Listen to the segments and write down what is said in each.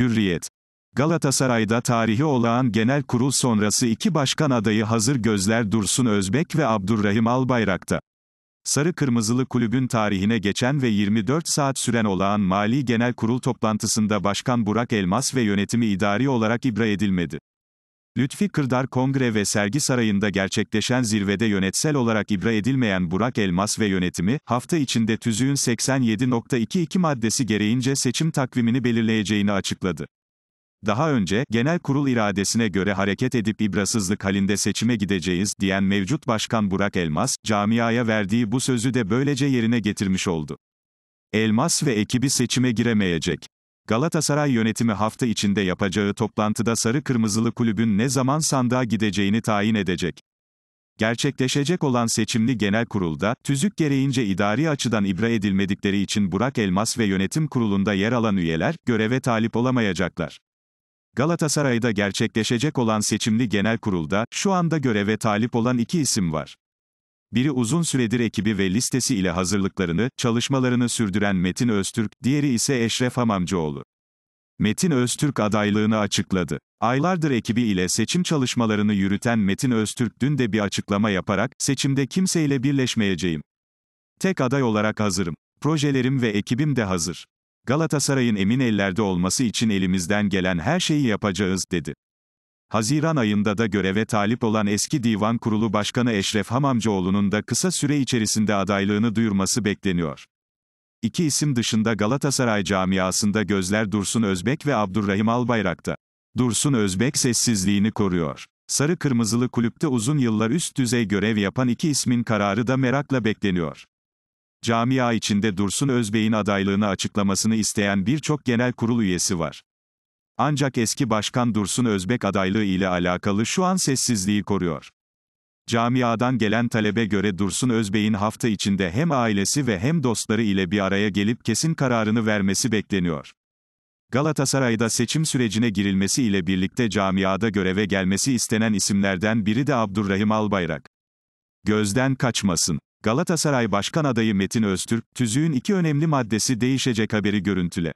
Hürriyet. Galatasaray'da tarihi olağan genel kurul sonrası iki başkan adayı hazır gözler Dursun Özbek ve Abdurrahim Albayrak'ta. Sarı Kırmızılı Kulübün tarihine geçen ve 24 saat süren olağan mali genel kurul toplantısında Başkan Burak Elmas ve yönetimi idari olarak ibra edilmedi. Lütfi Kırdar Kongre ve Sergi Sarayı'nda gerçekleşen zirvede yönetsel olarak ibra edilmeyen Burak Elmas ve yönetimi, hafta içinde tüzüğün 87.22 maddesi gereğince seçim takvimini belirleyeceğini açıkladı. Daha önce, genel kurul iradesine göre hareket edip ibrasızlık halinde seçime gideceğiz, diyen mevcut başkan Burak Elmas, camiaya verdiği bu sözü de böylece yerine getirmiş oldu. Elmas ve ekibi seçime giremeyecek. Galatasaray yönetimi hafta içinde yapacağı toplantıda Sarı Kırmızılı Kulübün ne zaman sandığa gideceğini tayin edecek. Gerçekleşecek olan seçimli genel kurulda, tüzük gereğince idari açıdan ibra edilmedikleri için Burak Elmas ve yönetim kurulunda yer alan üyeler, göreve talip olamayacaklar. Galatasaray'da gerçekleşecek olan seçimli genel kurulda, şu anda göreve talip olan iki isim var. Biri uzun süredir ekibi ve listesi ile hazırlıklarını, çalışmalarını sürdüren Metin Öztürk, diğeri ise Eşref Hamamcıoğlu. Metin Öztürk adaylığını açıkladı. Aylardır ekibi ile seçim çalışmalarını yürüten Metin Öztürk dün de bir açıklama yaparak, seçimde kimseyle birleşmeyeceğim. Tek aday olarak hazırım. Projelerim ve ekibim de hazır. Galatasaray'ın emin ellerde olması için elimizden gelen her şeyi yapacağız, dedi. Haziran ayında da göreve talip olan eski Divan Kurulu Başkanı Eşref Hamamcıoğlu'nun da kısa süre içerisinde adaylığını duyurması bekleniyor. İki isim dışında Galatasaray camiasında gözler Dursun Özbek ve Abdurrahim Albayrak'ta. Dursun Özbek sessizliğini koruyor. Sarı Kırmızılı kulüpte uzun yıllar üst düzey görev yapan iki ismin kararı da merakla bekleniyor. Camia içinde Dursun Özbey'in adaylığını açıklamasını isteyen birçok genel kurul üyesi var. Ancak eski başkan Dursun Özbek adaylığı ile alakalı şu an sessizliği koruyor. Camiadan gelen talebe göre Dursun Özbey'in hafta içinde hem ailesi ve hem dostları ile bir araya gelip kesin kararını vermesi bekleniyor. Galatasaray'da seçim sürecine girilmesi ile birlikte camiada göreve gelmesi istenen isimlerden biri de Abdurrahim Albayrak. Gözden kaçmasın. Galatasaray Başkan adayı Metin Öztürk, tüzüğün iki önemli maddesi değişecek haberi görüntüle.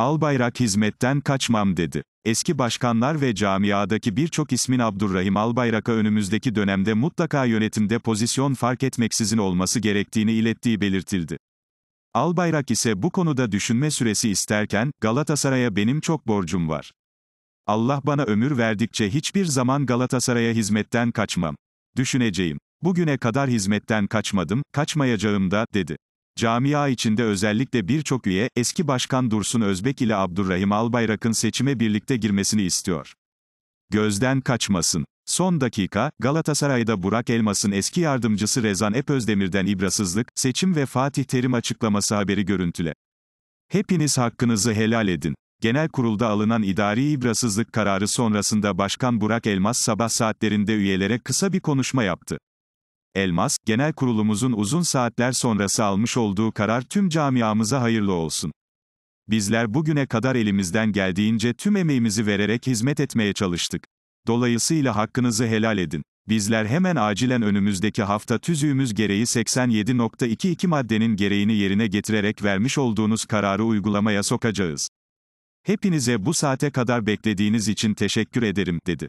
Albayrak hizmetten kaçmam dedi. Eski başkanlar ve camiadaki birçok ismin Abdurrahim Albayrak'a önümüzdeki dönemde mutlaka yönetimde pozisyon fark etmeksizin olması gerektiğini ilettiği belirtildi. Albayrak ise bu konuda düşünme süresi isterken, Galatasaray'a benim çok borcum var. Allah bana ömür verdikçe hiçbir zaman Galatasaray'a hizmetten kaçmam. Düşüneceğim. Bugüne kadar hizmetten kaçmadım, kaçmayacağım da, dedi. Camia içinde özellikle birçok üye, eski başkan Dursun Özbek ile Abdurrahim Albayrak'ın seçime birlikte girmesini istiyor. Gözden kaçmasın. Son dakika, Galatasaray'da Burak Elmas'ın eski yardımcısı Rezan Epözdemir'den ibrasızlık, seçim ve Fatih Terim açıklaması haberi görüntüle. Hepiniz hakkınızı helal edin. Genel kurulda alınan idari ibrasızlık kararı sonrasında Başkan Burak Elmas sabah saatlerinde üyelere kısa bir konuşma yaptı. Elmas, genel kurulumuzun uzun saatler sonrası almış olduğu karar tüm camiamıza hayırlı olsun. Bizler bugüne kadar elimizden geldiğince tüm emeğimizi vererek hizmet etmeye çalıştık. Dolayısıyla hakkınızı helal edin. Bizler hemen acilen önümüzdeki hafta tüzüğümüz gereği 87.22 maddenin gereğini yerine getirerek vermiş olduğunuz kararı uygulamaya sokacağız. Hepinize bu saate kadar beklediğiniz için teşekkür ederim, dedi.